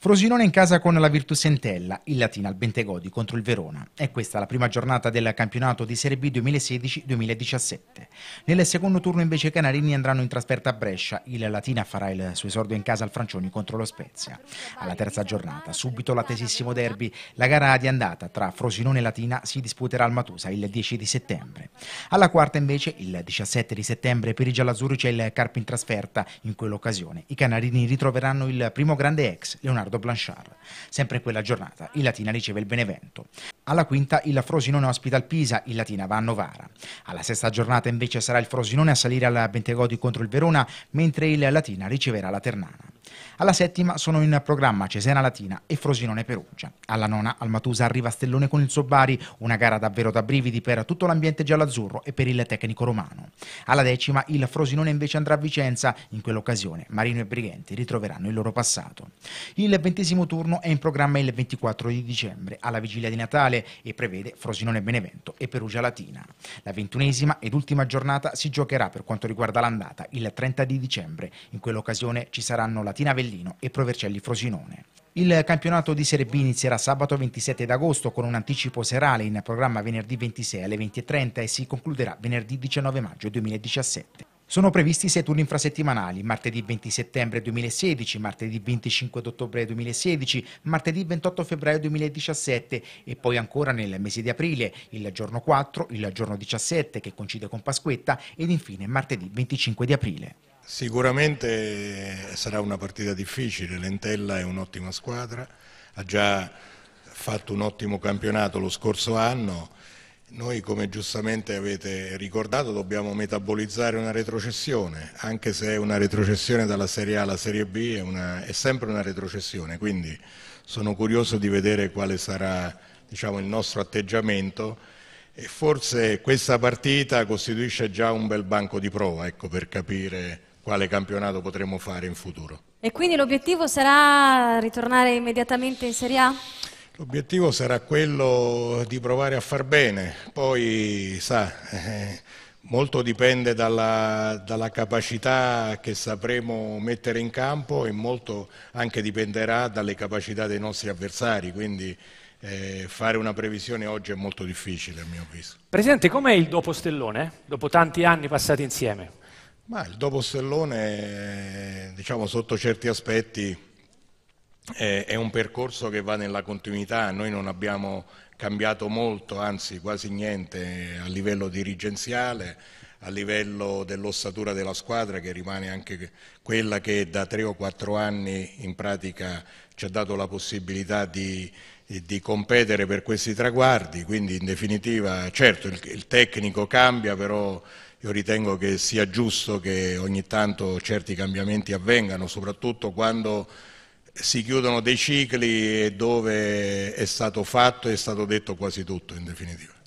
Frosinone in casa con la Virtus Entella, il Latina al Bentegodi contro il Verona. È questa la prima giornata del campionato di Serie B 2016-2017. Nel secondo turno invece i Canarini andranno in trasferta a Brescia, il Latina farà il suo esordio in casa al Francioni contro lo Spezia. Alla terza giornata, subito l'attesissimo derby, la gara di andata tra Frosinone e Latina si disputerà al Matusa il 10 di settembre. Alla quarta invece, il 17 di settembre, per i giallazzurri c'è il Carpi in trasferta. In quell'occasione i Canarini ritroveranno il primo grande ex, Leonardo Leonardo Blanchard. Sempre quella giornata il Latina riceve il Benevento. Alla quinta il Frosinone ospita il Pisa, il Latina va a Novara. Alla sesta giornata invece sarà il Frosinone a salire al Bentegodi contro il Verona, mentre il Latina riceverà la Ternana. Alla settima sono in programma Cesena Latina e Frosinone Perugia. Alla nona Almatusa arriva Stellone con il Sobari, una gara davvero da brividi per tutto l'ambiente giallazzurro e per il tecnico romano. Alla decima il Frosinone invece andrà a Vicenza, in quell'occasione Marino e Brighenti ritroveranno il loro passato. Il ventesimo turno è in programma il 24 di dicembre, alla vigilia di Natale, e prevede Frosinone Benevento e Perugia Latina. La ventunesima ed ultima giornata si giocherà per quanto riguarda l'andata il 30 di dicembre. In quell'occasione ci saranno Latina Cortina Avellino e Provercelli Frosinone. Il campionato di Serie B inizierà sabato 27 d'agosto con un anticipo serale in programma venerdì 26 alle 20.30 e si concluderà venerdì 19 maggio 2017. Sono previsti sei turni infrasettimanali, martedì 20 settembre 2016, martedì 25 ottobre 2016, martedì 28 febbraio 2017 e poi ancora nel mese di aprile, il giorno 4, il giorno 17 che coincide con Pasquetta ed infine martedì 25 di aprile. Sicuramente eh, sarà una partita difficile, l'Entella è un'ottima squadra, ha già fatto un ottimo campionato lo scorso anno, noi come giustamente avete ricordato dobbiamo metabolizzare una retrocessione, anche se è una retrocessione dalla Serie A alla Serie B è, una, è sempre una retrocessione, quindi sono curioso di vedere quale sarà diciamo, il nostro atteggiamento e forse questa partita costituisce già un bel banco di prova ecco, per capire quale campionato potremo fare in futuro. E quindi l'obiettivo sarà ritornare immediatamente in Serie A? L'obiettivo sarà quello di provare a far bene, poi sa, eh, molto dipende dalla, dalla, capacità che sapremo mettere in campo e molto anche dipenderà dalle capacità dei nostri avversari, quindi eh, fare una previsione oggi è molto difficile a mio avviso. Presidente, com'è il dopo Stellone, dopo tanti anni passati insieme? Ma il dopo Stellone, diciamo sotto certi aspetti, è, è, un percorso che va nella continuità, noi non abbiamo cambiato molto, anzi quasi niente a livello dirigenziale, a livello dell'ossatura della squadra che rimane anche quella che da tre o quattro anni in pratica ci ha dato la possibilità di, di competere per questi traguardi, quindi in definitiva certo il, il tecnico cambia però io ritengo che sia giusto che ogni tanto certi cambiamenti avvengano, soprattutto quando si chiudono dei cicli dove è stato fatto e è stato detto quasi tutto in definitiva.